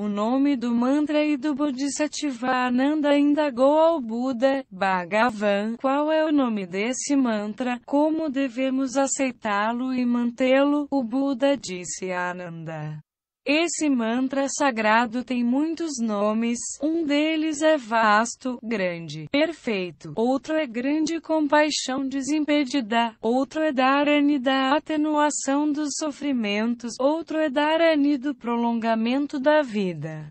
O nome do mantra e do Bodhisattva Ananda indagou ao Buda, Bhagavan, qual é o nome desse mantra, como devemos aceitá-lo e mantê-lo, o Buda disse a Ananda. Esse mantra sagrado tem muitos nomes, um deles é vasto, grande, perfeito, outro é grande compaixão desimpedida, outro é dharani da atenuação dos sofrimentos, outro é dharani do prolongamento da vida.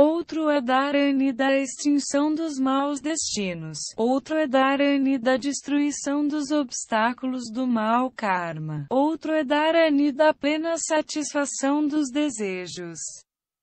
Outro é Dharani da extinção dos maus destinos. Outro é Dharani da destruição dos obstáculos do mau karma. Outro é Dharani da plena satisfação dos desejos.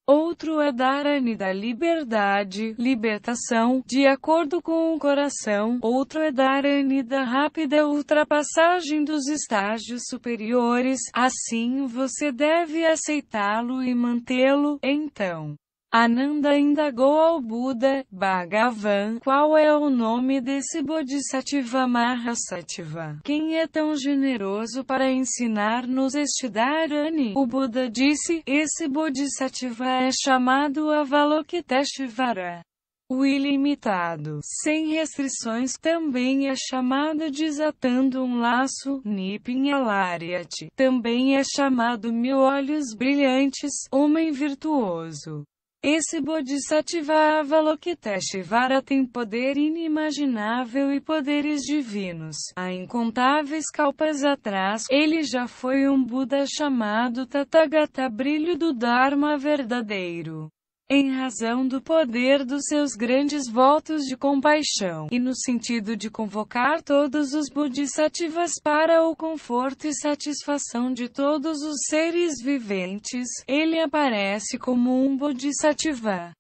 Outro é Dharani da liberdade, libertação, de acordo com o coração. Outro é Dharani da rápida ultrapassagem dos estágios superiores. Assim você deve aceitá-lo e mantê-lo, então. Ananda indagou ao Buda, Bhagavan, qual é o nome desse Bodhisattva Mahasattva? Quem é tão generoso para ensinar-nos este Dharani? O Buda disse, esse Bodhisattva é chamado Avalokiteshvara. O ilimitado, sem restrições, também é chamado desatando um laço, Nipinhalariat, também é chamado mil olhos brilhantes, homem virtuoso. Esse Bodhisattva Avalokiteshvara tem poder inimaginável e poderes divinos. Há incontáveis calpas atrás, ele já foi um Buda chamado Tathagata Brilho do Dharma Verdadeiro em razão do poder dos seus grandes votos de compaixão, e no sentido de convocar todos os bodhisattvas para o conforto e satisfação de todos os seres viventes, ele aparece como um bodhisattva.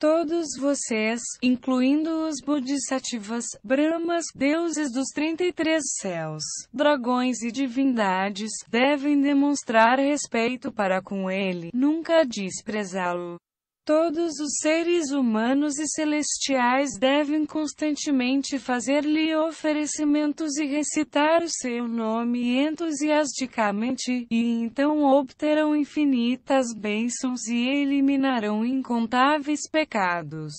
Todos vocês, incluindo os bodhisattvas, brahmas, deuses dos 33 céus, dragões e divindades, devem demonstrar respeito para com ele, nunca desprezá-lo. Todos os seres humanos e celestiais devem constantemente fazer-lhe oferecimentos e recitar o seu nome entusiasticamente, e então obterão infinitas bênçãos e eliminarão incontáveis pecados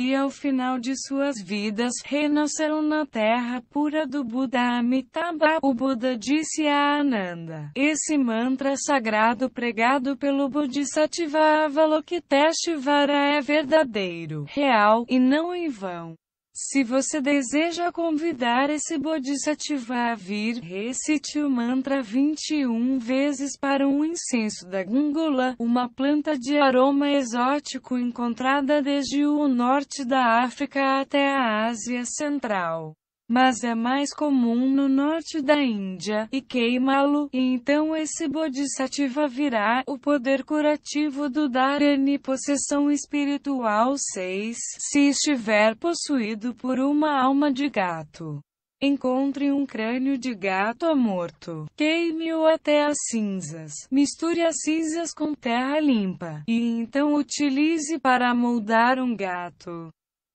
e ao final de suas vidas renasceram na terra pura do Buda Amitabha. O Buda disse a Ananda: Esse mantra sagrado pregado pelo Bodhisattva Avalokiteshvara é verdadeiro, real e não em vão. Se você deseja convidar esse Bodhisattva a vir, recite o mantra 21 vezes para um incenso da gungula, uma planta de aroma exótico encontrada desde o norte da África até a Ásia Central mas é mais comum no norte da Índia, e queimá-lo, e então esse bodhisattva virá, o poder curativo do Dharani possessão espiritual 6, se estiver possuído por uma alma de gato. Encontre um crânio de gato morto, queime-o até as cinzas, misture as cinzas com terra limpa, e então utilize para moldar um gato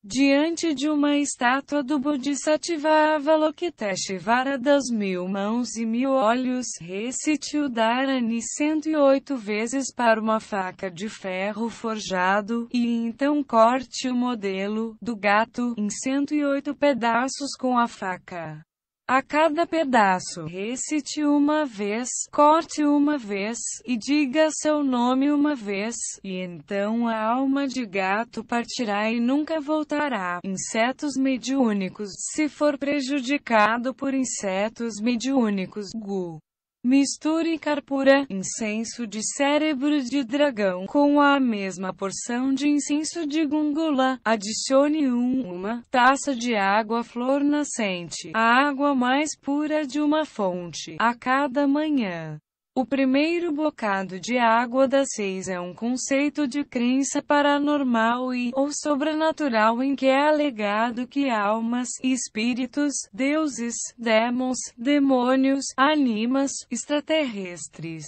diante de uma estátua do Bodhisattva Avalokiteshvara das mil mãos e mil olhos, recite o Dharani 108 vezes para uma faca de ferro forjado, e então corte o modelo do gato em 108 pedaços com a faca. A cada pedaço, recite uma vez, corte uma vez, e diga seu nome uma vez, e então a alma de gato partirá e nunca voltará. Insetos mediúnicos, se for prejudicado por insetos mediúnicos, gu. Misture e carpura, incenso de cérebro de dragão com a mesma porção de incenso de gungula. Adicione um, uma taça de água flor nascente, a água mais pura de uma fonte, a cada manhã. O primeiro bocado de água das seis é um conceito de crença paranormal e ou sobrenatural em que é alegado que almas, espíritos, deuses, demons, demônios, animas, extraterrestres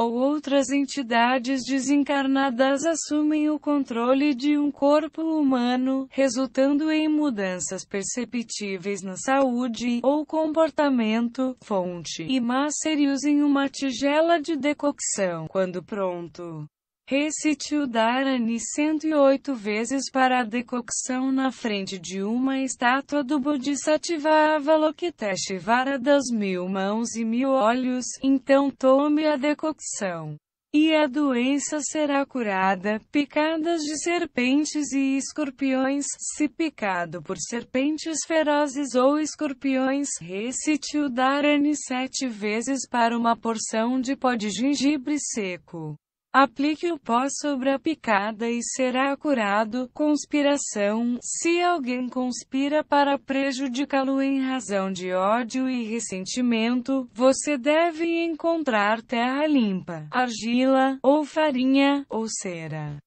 ou outras entidades desencarnadas assumem o controle de um corpo humano, resultando em mudanças perceptíveis na saúde ou comportamento, fonte e masserios em uma tigela de decocção, quando pronto. Ressetiu Dharani 108 vezes para a decocção na frente de uma estátua do Bodhisattva Avalokiteshvara das mil mãos e mil olhos, então tome a decocção. E a doença será curada, picadas de serpentes e escorpiões, se picado por serpentes ferozes ou escorpiões, o Dharani sete vezes para uma porção de pó de gengibre seco. Aplique o pó sobre a picada e será curado. Conspiração: Se alguém conspira para prejudicá-lo em razão de ódio e ressentimento, você deve encontrar terra limpa, argila, ou farinha, ou cera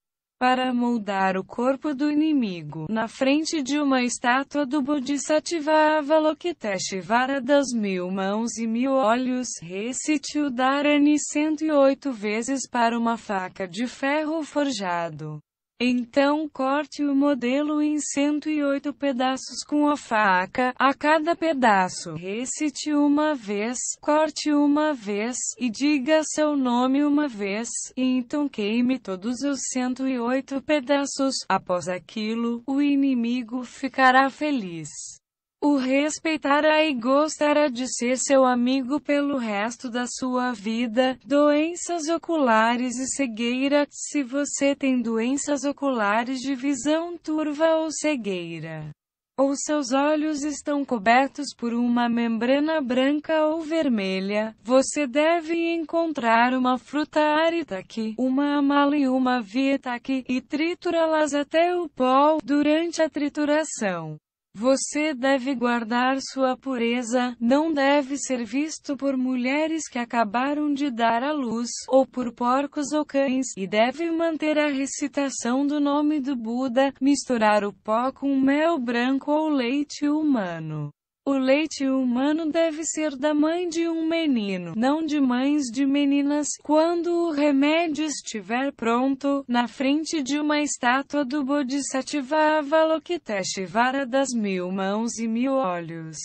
para moldar o corpo do inimigo, na frente de uma estátua do Bodhisattva Avalokiteshvara das mil mãos e mil olhos, recite o Dharani 108 vezes para uma faca de ferro forjado. Então corte o modelo em 108 pedaços com a faca, a cada pedaço. Recite uma vez, corte uma vez, e diga seu nome uma vez, e então queime todos os 108 pedaços. Após aquilo, o inimigo ficará feliz. O respeitará e gostará de ser seu amigo pelo resto da sua vida. Doenças oculares e cegueira. Se você tem doenças oculares de visão turva ou cegueira, ou seus olhos estão cobertos por uma membrana branca ou vermelha, você deve encontrar uma fruta aritaki, uma amala e uma vietaki, e triturá-las até o pó durante a trituração. Você deve guardar sua pureza, não deve ser visto por mulheres que acabaram de dar à luz, ou por porcos ou cães, e deve manter a recitação do nome do Buda, misturar o pó com mel branco ou leite humano. O leite humano deve ser da mãe de um menino, não de mães de meninas. Quando o remédio estiver pronto, na frente de uma estátua do Bodhisattva Avalokiteshvara das mil mãos e mil olhos,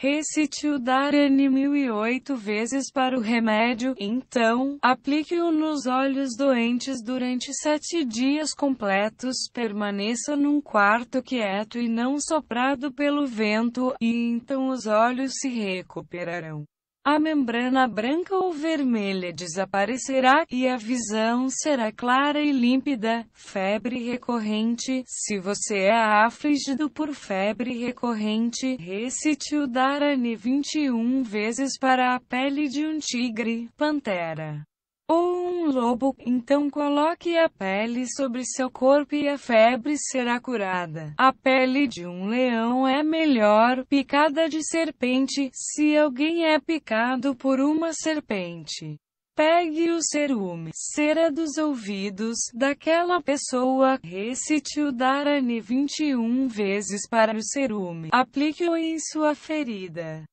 Recite o Darani mil e oito vezes para o remédio, então, aplique-o nos olhos doentes durante sete dias completos, permaneça num quarto quieto e não soprado pelo vento, e então os olhos se recuperarão. A membrana branca ou vermelha desaparecerá e a visão será clara e límpida. Febre recorrente. Se você é afligido por febre recorrente, recite o Dharani 21 vezes para a pele de um tigre, pantera ou um lobo, então coloque a pele sobre seu corpo e a febre será curada. A pele de um leão é melhor, picada de serpente, se alguém é picado por uma serpente. Pegue o cerume, cera dos ouvidos, daquela pessoa, recite o Dharani 21 vezes para o cerume, aplique-o em sua ferida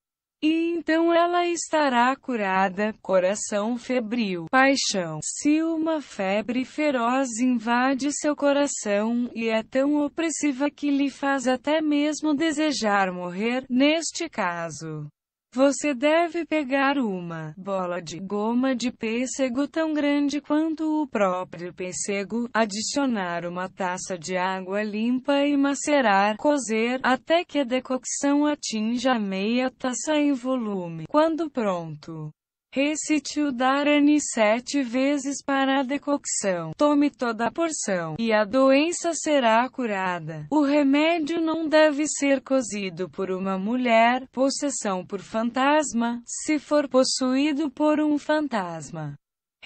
e então ela estará curada. Coração febril, paixão. Se uma febre feroz invade seu coração e é tão opressiva que lhe faz até mesmo desejar morrer, neste caso, você deve pegar uma bola de goma de pêssego tão grande quanto o próprio pêssego, adicionar uma taça de água limpa e macerar, cozer, até que a decocção atinja meia taça em volume. Quando pronto, Recite o Dharani sete vezes para a decocção. Tome toda a porção, e a doença será curada. O remédio não deve ser cozido por uma mulher, possessão por fantasma, se for possuído por um fantasma.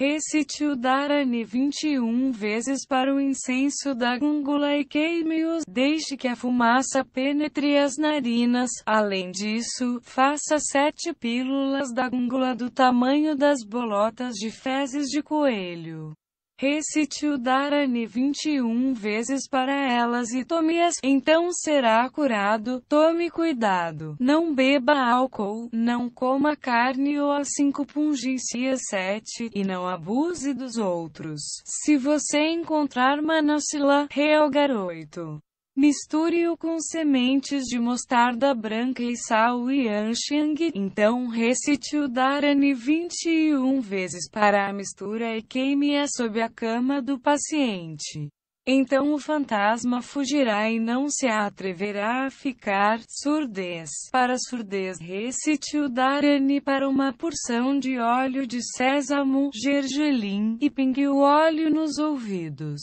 Recite o Dharani 21 vezes para o incenso da gúngula e queime-os, deixe que a fumaça penetre as narinas. Além disso, faça sete pílulas da gúngula do tamanho das bolotas de fezes de coelho. Recite o Dharani 21 vezes para elas e tome-as, então será curado. Tome cuidado. Não beba álcool, não coma carne ou as cinco pungências sete, e não abuse dos outros. Se você encontrar Manasila, Reogar 8. Misture-o com sementes de mostarda branca e sal e anxiang, então recite o Dharani 21 vezes para a mistura e queime-a sob a cama do paciente. Então o fantasma fugirá e não se atreverá a ficar surdez. Para surdez, recite o Dharani para uma porção de óleo de sésamo, gergelim e pingue o óleo nos ouvidos.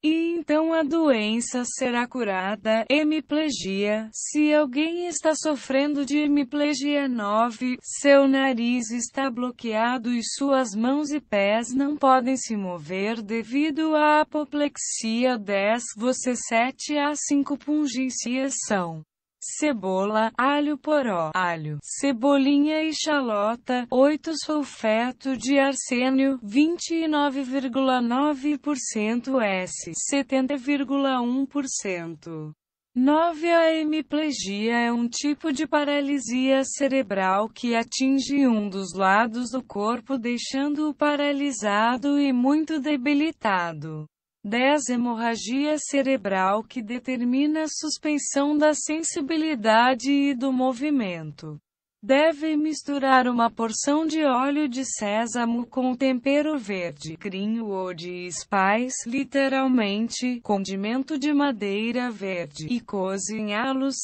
E então a doença será curada. Hemiplegia. Se alguém está sofrendo de hemiplegia 9, seu nariz está bloqueado e suas mãos e pés não podem se mover devido à apoplexia 10, você 7 a 5 pungências são cebola, alho poró, alho, cebolinha e xalota, 8 sulfeto de arsênio, 29,9% S, 70,1%. 9. A hemiplegia é um tipo de paralisia cerebral que atinge um dos lados do corpo deixando-o paralisado e muito debilitado. 10. Hemorragia cerebral que determina a suspensão da sensibilidade e do movimento. Deve misturar uma porção de óleo de sésamo com tempero verde, crinho ou de spice, literalmente, condimento de madeira verde, e cozinhá-los,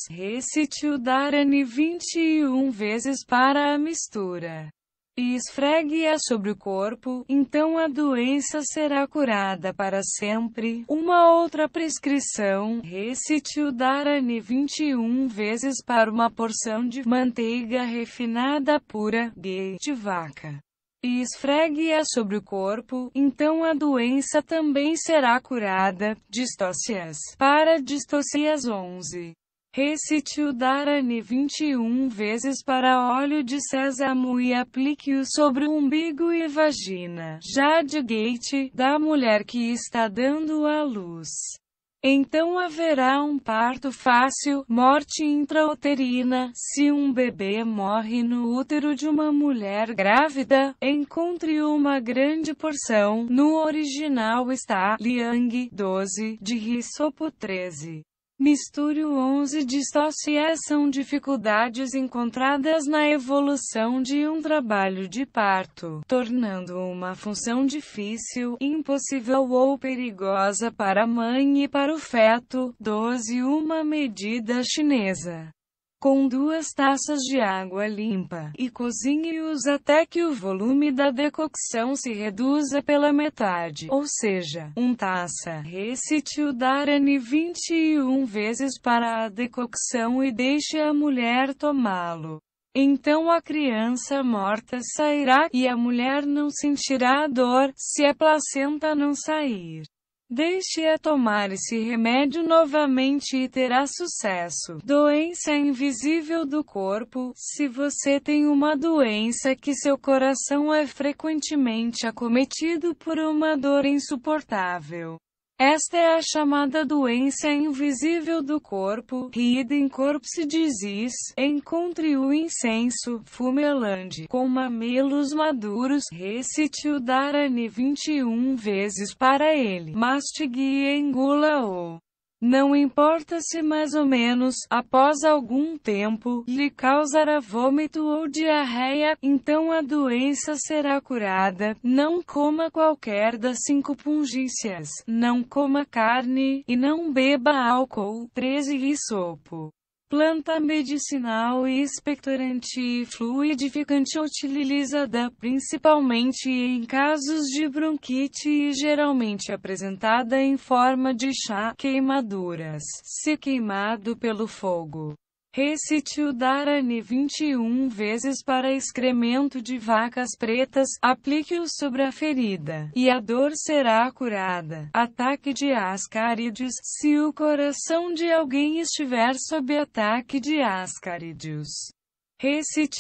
o darani 21 vezes para a mistura e esfregue-a sobre o corpo, então a doença será curada para sempre. Uma outra prescrição, recite o Dharani 21 vezes para uma porção de manteiga refinada pura, de vaca. E esfregue-a sobre o corpo, então a doença também será curada. Distócias. Para distócias 11. Recite o Dharani 21 vezes para óleo de sésamo e aplique-o sobre o umbigo e vagina. de Gate, da mulher que está dando à luz. Então haverá um parto fácil, morte intrauterina. Se um bebê morre no útero de uma mulher grávida, encontre uma grande porção. No original está Liang 12, de Risopo 13. Misture o 11 distorce são dificuldades encontradas na evolução de um trabalho de parto, tornando uma função difícil, impossível ou perigosa para a mãe e para o feto. 12 Uma medida chinesa com duas taças de água limpa, e cozinhe-os até que o volume da decocção se reduza pela metade, ou seja, um taça. Recite o Dharani 21 vezes para a decocção e deixe a mulher tomá-lo. Então a criança morta sairá, e a mulher não sentirá dor, se a placenta não sair. Deixe-a tomar esse remédio novamente e terá sucesso. Doença invisível do corpo. Se você tem uma doença que seu coração é frequentemente acometido por uma dor insuportável, esta é a chamada doença invisível do corpo, hidden corpse disease. Encontre o incenso, fumelande, com mamelos maduros, Recite o darane 21 vezes para ele. Mastigue e engula-o. Não importa se mais ou menos, após algum tempo, lhe causará vômito ou diarreia, então a doença será curada. Não coma qualquer das cinco pungícias, não coma carne, e não beba álcool, 13 risopo planta medicinal e expectorante e fluidificante utilizada principalmente em casos de bronquite e geralmente apresentada em forma de chá queimaduras, se queimado pelo fogo. Recite o Dharani 21 vezes para excremento de vacas pretas, aplique-o sobre a ferida, e a dor será curada. Ataque de ascarídeos Se o coração de alguém estiver sob ataque de ascarídeos,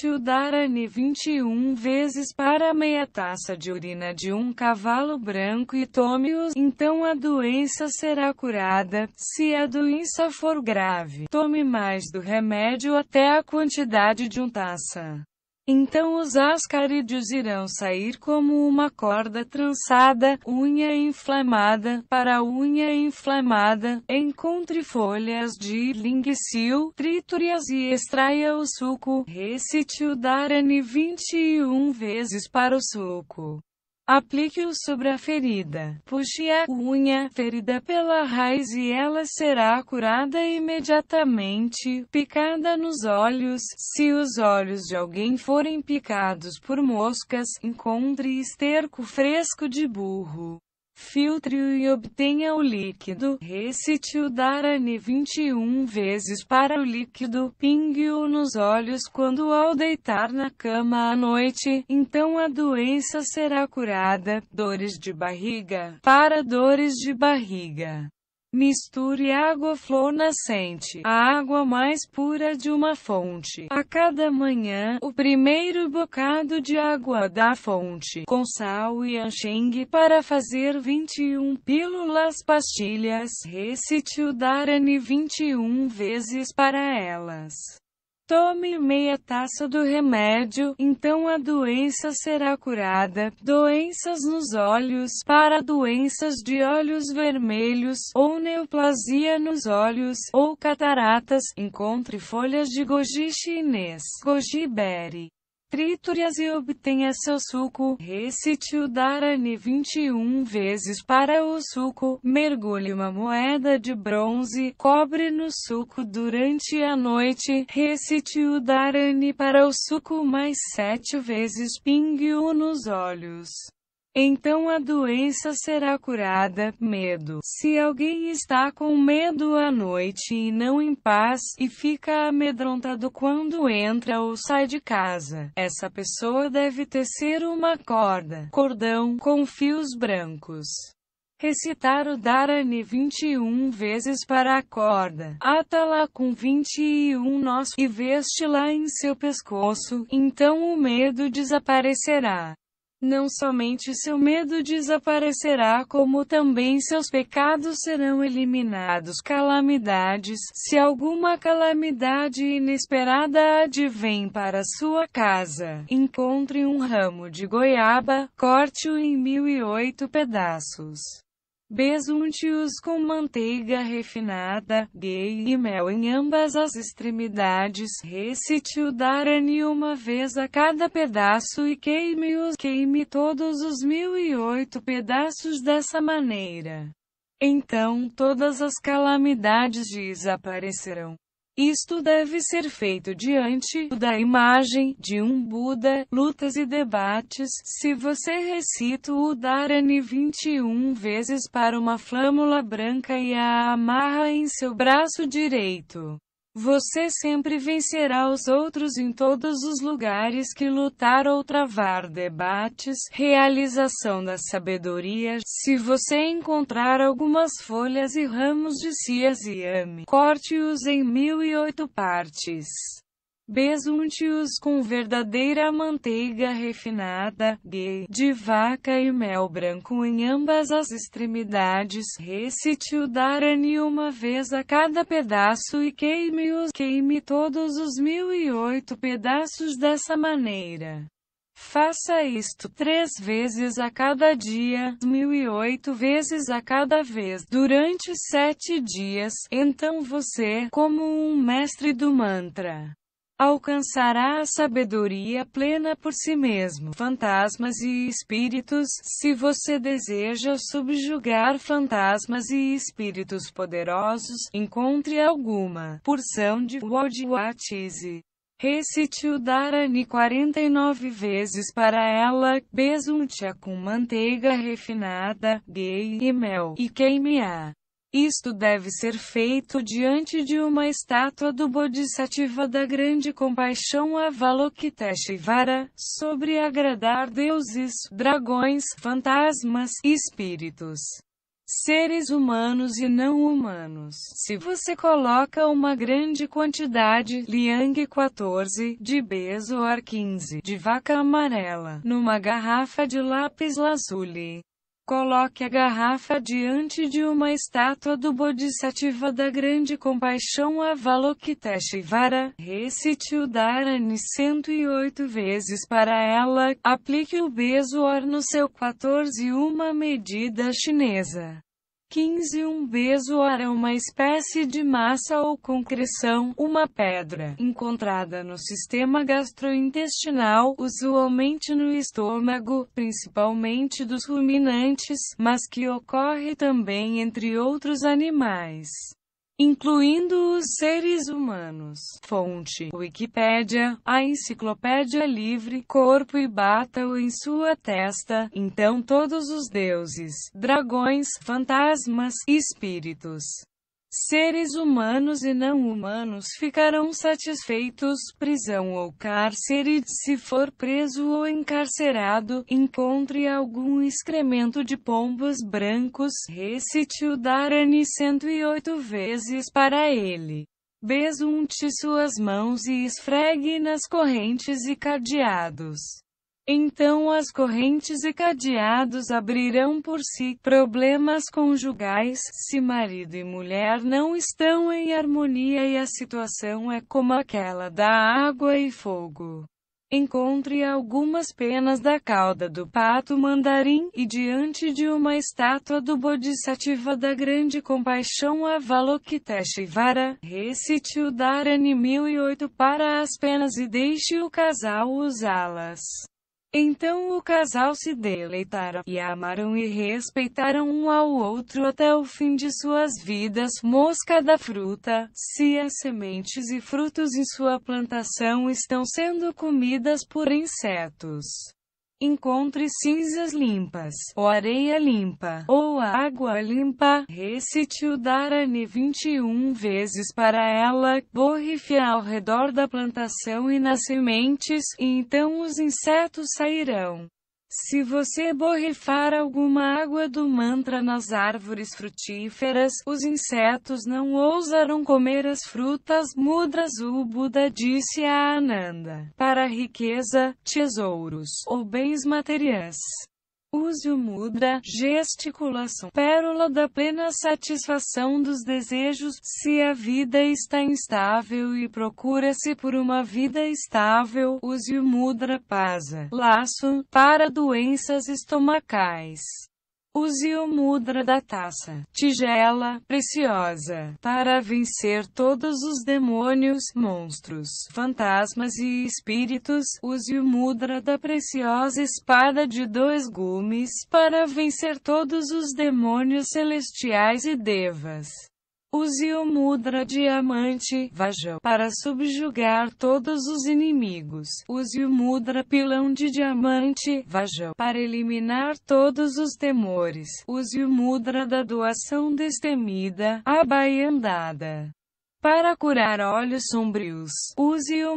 o Darani 21 vezes para meia taça de urina de um cavalo branco e tome-os, então a doença será curada. Se a doença for grave, tome mais do remédio até a quantidade de um taça. Então os ascarídeos irão sair como uma corda trançada, unha inflamada, para unha inflamada, encontre folhas de lingsil, tritúrias e extraia o suco, recite o Dharani 21 vezes para o suco. Aplique-o sobre a ferida. Puxe a unha ferida pela raiz e ela será curada imediatamente. Picada nos olhos. Se os olhos de alguém forem picados por moscas, encontre esterco fresco de burro. Filtre-o e obtenha o líquido. Recite-o Dharani 21 vezes para o líquido. Pingue-o nos olhos quando ao deitar na cama à noite. Então a doença será curada. Dores de barriga. Para dores de barriga. Misture água flor nascente, a água mais pura de uma fonte. A cada manhã, o primeiro bocado de água da fonte, com sal e anxengue para fazer 21 pílulas pastilhas. Recite o Dharani 21 vezes para elas. Tome meia taça do remédio, então a doença será curada. Doenças nos olhos para doenças de olhos vermelhos ou neoplasia nos olhos ou cataratas. Encontre folhas de goji chinês, goji berry tritúrias e obtenha seu suco. Recite o Dharani 21 vezes para o suco. Mergulhe uma moeda de bronze, cobre no suco durante a noite. Recite o Dharani para o suco mais sete vezes. Pingue-o nos olhos. Então a doença será curada. Medo. Se alguém está com medo à noite e não em paz, e fica amedrontado quando entra ou sai de casa, essa pessoa deve tecer uma corda, cordão, com fios brancos. Recitar o Dharani 21 vezes para a corda, ata-la com 21 nós, e veste-la em seu pescoço, então o medo desaparecerá. Não somente seu medo desaparecerá, como também seus pecados serão eliminados. Calamidades: Se alguma calamidade inesperada advém para sua casa, encontre um ramo de goiaba, corte-o em mil e oito pedaços Besunte-os com manteiga refinada, ghee e mel em ambas as extremidades. Recite o dharani uma vez a cada pedaço e queime-os. Queime todos os mil e oito pedaços dessa maneira. Então todas as calamidades desaparecerão. Isto deve ser feito diante da imagem de um Buda, lutas e debates. Se você recita o Dharani 21 vezes para uma flâmula branca e a amarra em seu braço direito, você sempre vencerá os outros em todos os lugares que lutar ou travar debates, realização da sabedoria. Se você encontrar algumas folhas e ramos de cias e ame, corte-os em mil e oito partes. Besunte-os com verdadeira manteiga refinada, gay de vaca e mel branco em ambas as extremidades. Recite o Dharani uma vez a cada pedaço e queime-os. Queime todos os mil e oito pedaços dessa maneira. Faça isto três vezes a cada dia, mil e oito vezes a cada vez, durante sete dias. Então você, como um mestre do mantra, alcançará a sabedoria plena por si mesmo. Fantasmas e espíritos, se você deseja subjugar fantasmas e espíritos poderosos, encontre alguma porção de Wadiwatize. Recite o Dharani 49 vezes para ela, besunte-a com manteiga refinada, ghee e mel, e queime-a. Isto deve ser feito diante de uma estátua do Bodhisattva da Grande Compaixão Avalokiteshvara, sobre agradar deuses, dragões, fantasmas, espíritos seres humanos e não humanos. Se você coloca uma grande quantidade, Liang 14, de Bezoar 15, de vaca amarela, numa garrafa de lápis lazuli, Coloque a garrafa diante de uma estátua do Bodhisattva da Grande Compaixão Avalokiteshvara, recite o Dharani 108 vezes para ela, aplique o bezoar no seu 14 uma medida chinesa. 15 Um beso era uma espécie de massa ou concreção, uma pedra, encontrada no sistema gastrointestinal, usualmente no estômago, principalmente dos ruminantes, mas que ocorre também entre outros animais incluindo os seres humanos. Fonte: Wikipédia, a enciclopédia livre, corpo e bata-o em sua testa. Então todos os deuses, dragões, fantasmas, espíritos seres humanos e não humanos ficarão satisfeitos, prisão ou cárcere, se for preso ou encarcerado, encontre algum excremento de pombos brancos, recite o Dharani 108 vezes para ele. Besunte suas mãos e esfregue nas correntes e cadeados. Então as correntes e cadeados abrirão por si. Problemas conjugais. Se marido e mulher não estão em harmonia e a situação é como aquela da água e fogo. Encontre algumas penas da cauda do pato mandarim e diante de uma estátua do Bodhisattva da Grande Compaixão Avalokiteshvara, recite o Dharani 1008 para as penas e deixe o casal usá-las. Então o casal se deleitaram, e amaram e respeitaram um ao outro até o fim de suas vidas. Mosca da fruta, se as sementes e frutos em sua plantação estão sendo comidas por insetos. Encontre cinzas limpas, ou areia limpa, ou água limpa, recite o Dharani 21 vezes para ela, borrife ao redor da plantação e nas sementes, e então os insetos sairão. Se você borrifar alguma água do mantra nas árvores frutíferas, os insetos não ousarão comer as frutas mudras. O Buda disse a Ananda: para riqueza, tesouros ou bens materiais o mudra, gesticulação, pérola da plena satisfação dos desejos. Se a vida está instável e procura-se por uma vida estável, use o mudra pasa, laço, para doenças estomacais. Use o mudra da taça, tigela, preciosa, para vencer todos os demônios, monstros, fantasmas e espíritos. Use o mudra da preciosa espada de dois gumes, para vencer todos os demônios celestiais e devas. Use o mudra diamante vajão para subjugar todos os inimigos. Use o mudra pilão de diamante vajão para eliminar todos os temores. Use o mudra da doação destemida, abaiandada. Para curar olhos sombrios, use o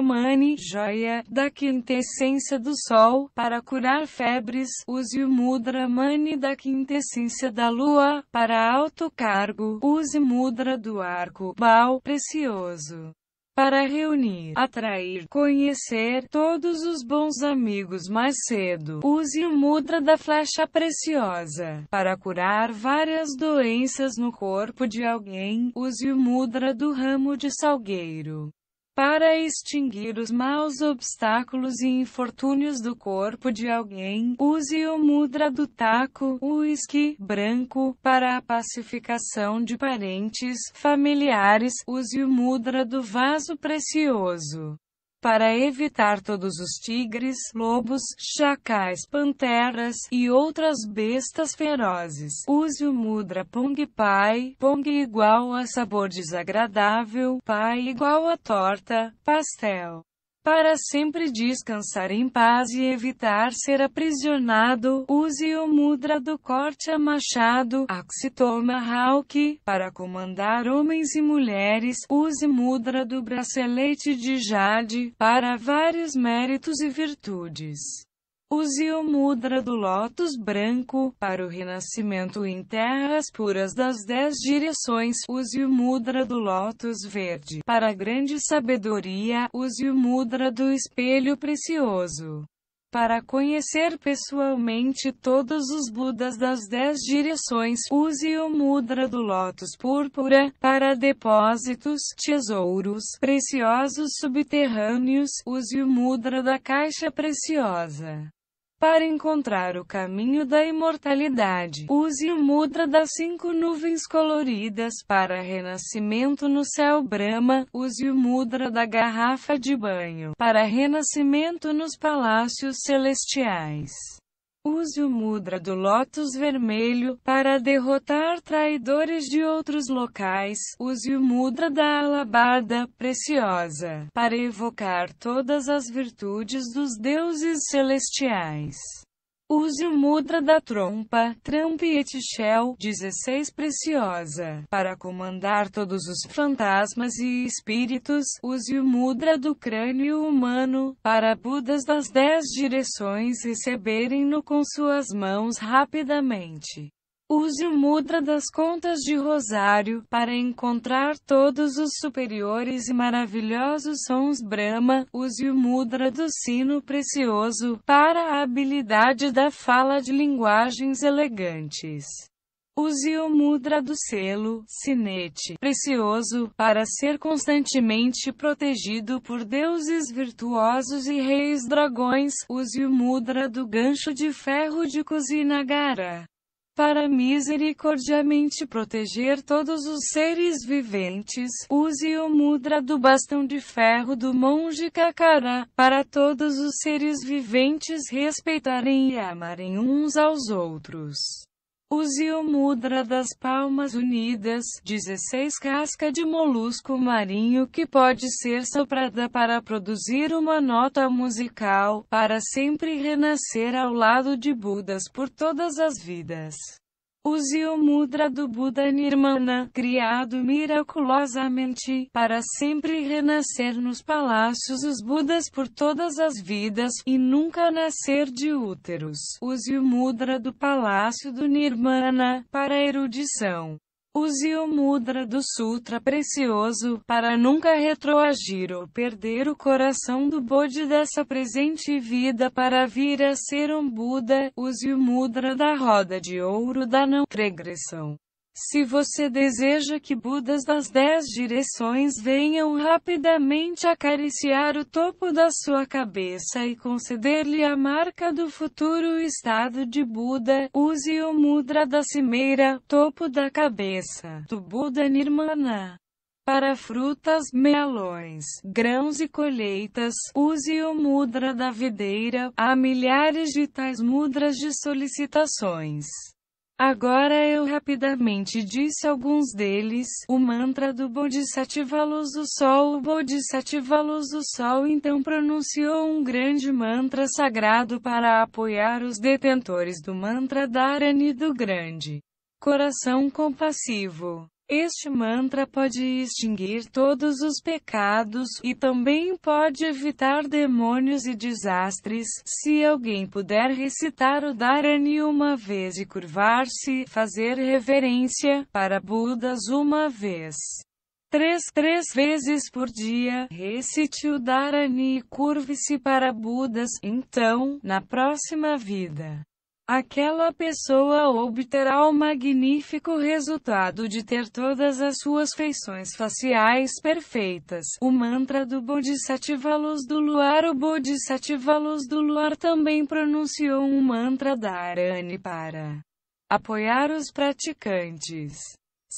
mani joia, da quintessência do sol. Para curar febres, use o mudra mani da quintessência da lua. Para alto cargo, use Mudra do arco, bal, precioso para reunir, atrair, conhecer todos os bons amigos mais cedo. Use o mudra da flecha preciosa para curar várias doenças no corpo de alguém. Use o mudra do ramo de salgueiro para extinguir os maus obstáculos e infortúnios do corpo de alguém, use o mudra do taco, uísque, branco, para a pacificação de parentes, familiares, use o mudra do vaso precioso para evitar todos os tigres, lobos, chacais, panteras e outras bestas ferozes. Use o mudra Pong Pai, Pong igual a sabor desagradável, Pai igual a torta, pastel para sempre descansar em paz e evitar ser aprisionado, use o mudra do corte a machado, Axitoma Hawk, para comandar homens e mulheres, use mudra do bracelete de jade, para vários méritos e virtudes. Use o mudra do lótus branco, para o renascimento em terras puras das dez direções. Use o mudra do lótus verde, para a grande sabedoria. Use o mudra do espelho precioso, para conhecer pessoalmente todos os Budas das dez direções. Use o mudra do lótus púrpura, para depósitos, tesouros, preciosos subterrâneos. Use o mudra da caixa preciosa para encontrar o caminho da imortalidade, use o mudra das cinco nuvens coloridas para renascimento no céu Brahma, use o mudra da garrafa de banho para renascimento nos palácios celestiais. Use o mudra do lótus vermelho para derrotar traidores de outros locais. Use o mudra da alabarda preciosa para evocar todas as virtudes dos deuses celestiais. Use o mudra da trompa, trumpet shell 16 preciosa, para comandar todos os fantasmas e espíritos. Use o mudra do crânio humano, para Budas das dez direções receberem-no com suas mãos rapidamente. Use o mudra das contas de Rosário para encontrar todos os superiores e maravilhosos sons Brahma. Use o mudra do sino precioso para a habilidade da fala de linguagens elegantes. Use o mudra do selo, sinete, precioso, para ser constantemente protegido por deuses virtuosos e reis dragões. Use o mudra do gancho de ferro de cozinagara para misericordiamente proteger todos os seres viventes, use o mudra do bastão de ferro do monge Kakara, para todos os seres viventes respeitarem e amarem uns aos outros. Use o mudra das palmas unidas, 16 casca de molusco marinho que pode ser soprada para produzir uma nota musical, para sempre renascer ao lado de Budas por todas as vidas. Use o mudra do Buda Nirmana, criado miraculosamente, para sempre renascer nos palácios os Budas por todas as vidas, e nunca nascer de úteros. Use o mudra do palácio do Nirmana, para erudição. Use o mudra do sutra precioso, para nunca retroagir ou perder o coração do Bodhi dessa presente vida para vir a ser um Buda. Use o mudra da roda de ouro da não regressão. Se você deseja que Budas das dez direções venham rapidamente acariciar o topo da sua cabeça e conceder-lhe a marca do futuro estado de Buda, use o mudra da cimeira, topo da cabeça, do Buda Nirmana. Para frutas, melões, grãos e colheitas, use o mudra da videira. Há milhares de tais mudras de solicitações. Agora eu rapidamente disse alguns deles, o mantra do Bodhisattva Luz do Sol. O Bodhisattva Luz do Sol então pronunciou um grande mantra sagrado para apoiar os detentores do mantra Dharani do Grande Coração Compassivo. Este mantra pode extinguir todos os pecados e também pode evitar demônios e desastres. Se alguém puder recitar o Dharani uma vez e curvar-se, fazer reverência para Budas uma vez. Três, três vezes por dia, recite o Dharani e curve-se para Budas, então, na próxima vida aquela pessoa obterá o magnífico resultado de ter todas as suas feições faciais perfeitas. O mantra do Bodhisattva Luz do Luar O Bodhisattva Luz do Luar também pronunciou um mantra da Arani para apoiar os praticantes.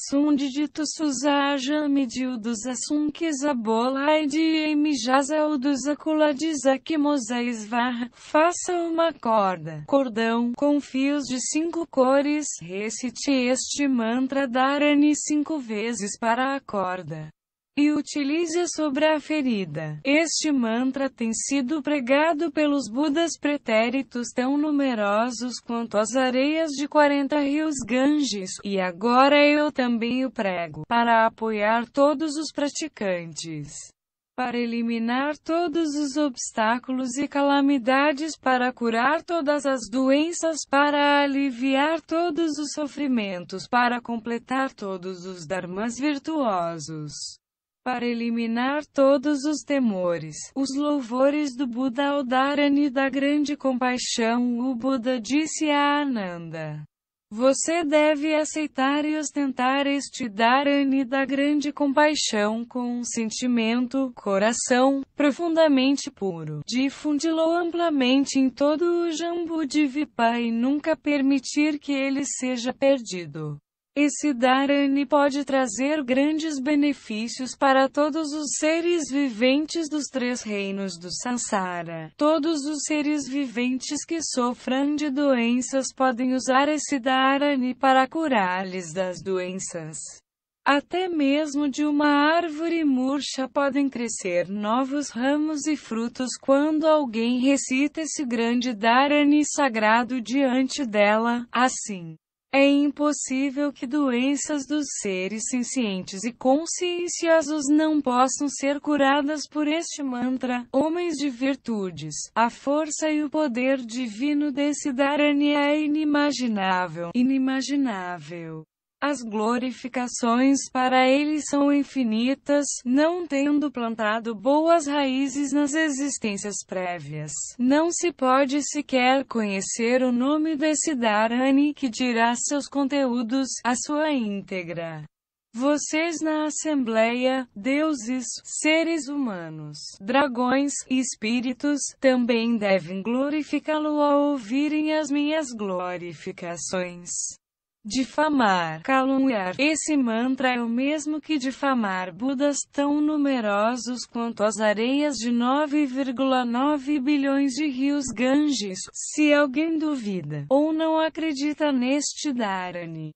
Sum digitus usajamidiudos assunques a bola idiemis dos que Moisés var, faça uma corda, cordão, com fios de cinco cores, recite este mantra darani cinco vezes para a corda e utilize sobre a ferida. Este mantra tem sido pregado pelos Budas pretéritos tão numerosos quanto as areias de 40 rios Ganges, e agora eu também o prego, para apoiar todos os praticantes. Para eliminar todos os obstáculos e calamidades, para curar todas as doenças, para aliviar todos os sofrimentos, para completar todos os dharmas virtuosos para eliminar todos os temores. Os louvores do Buda ao Dharani da grande compaixão, o Buda disse a Ananda. Você deve aceitar e ostentar este Dharani da grande compaixão com um sentimento, coração, profundamente puro. Difundi-lo amplamente em todo o Jambu Vipa e nunca permitir que ele seja perdido. Esse Dharani pode trazer grandes benefícios para todos os seres viventes dos três reinos do Sansara. Todos os seres viventes que sofram de doenças podem usar esse Dharani para curar-lhes das doenças. Até mesmo de uma árvore murcha podem crescer novos ramos e frutos quando alguém recita esse grande Dharani sagrado diante dela, assim. É impossível que doenças dos seres sencientes e conscienciosos não possam ser curadas por este mantra. Homens de virtudes, a força e o poder divino desse Dharani é inimaginável, inimaginável. As glorificações para ele são infinitas, não tendo plantado boas raízes nas existências prévias. Não se pode sequer conhecer o nome desse Dharani que dirá seus conteúdos, a sua íntegra. Vocês na Assembleia, deuses, seres humanos, dragões e espíritos também devem glorificá-lo ao ouvirem as minhas glorificações. Difamar, caluniar, esse mantra é o mesmo que difamar Budas tão numerosos quanto as areias de 9,9 bilhões de rios Ganges. Se alguém duvida ou não acredita neste Dharani,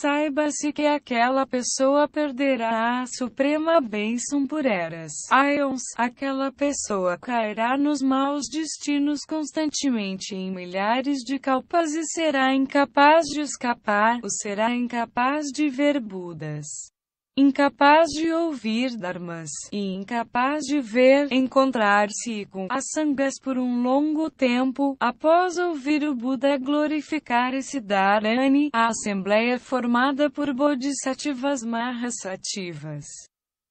Saiba-se que aquela pessoa perderá a suprema bênção por eras, aeons, aquela pessoa cairá nos maus destinos constantemente em milhares de calpas e será incapaz de escapar, ou será incapaz de ver Budas incapaz de ouvir dharmas e incapaz de ver, encontrar-se com as sanghas por um longo tempo, após ouvir o Buda glorificar esse dharani, a assembleia formada por bodhisattvas marrasativas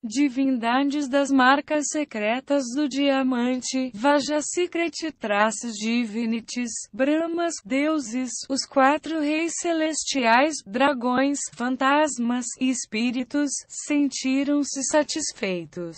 Divindades das marcas secretas do diamante, Vaja Secret traços divinities, Brahmas, deuses, os quatro reis celestiais, dragões, fantasmas e espíritos, sentiram-se satisfeitos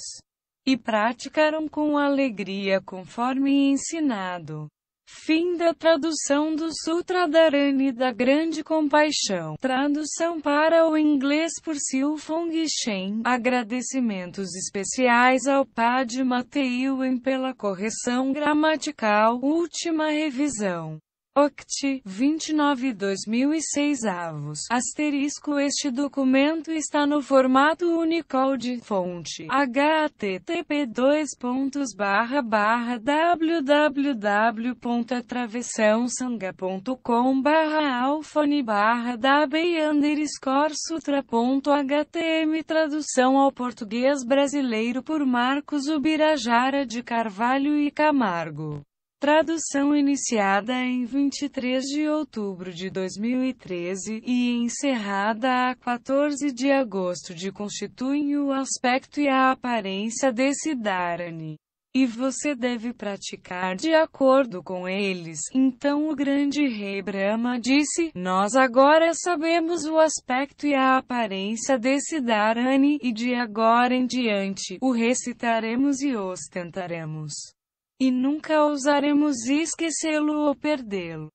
e praticaram com alegria conforme ensinado. Fim da tradução do Sutra Dharani da Grande Compaixão. Tradução para o inglês por Fong Shen. Agradecimentos especiais ao Padma Teiwen pela correção gramatical. Última revisão. OCT 29 2006 avos. Asterisco Este documento está no formato Unicode, fonte http www.atravessãosanga.com barra alfone barra underscore sutra.htm Tradução ao português brasileiro por Marcos Ubirajara de Carvalho e Camargo Tradução iniciada em 23 de outubro de 2013 e encerrada a 14 de agosto de constituem o aspecto e a aparência desse Dharani. E você deve praticar de acordo com eles. Então o grande rei Brahma disse: Nós agora sabemos o aspecto e a aparência desse Dharani, e de agora em diante o recitaremos e ostentaremos e nunca ousaremos esquecê-lo ou perdê-lo.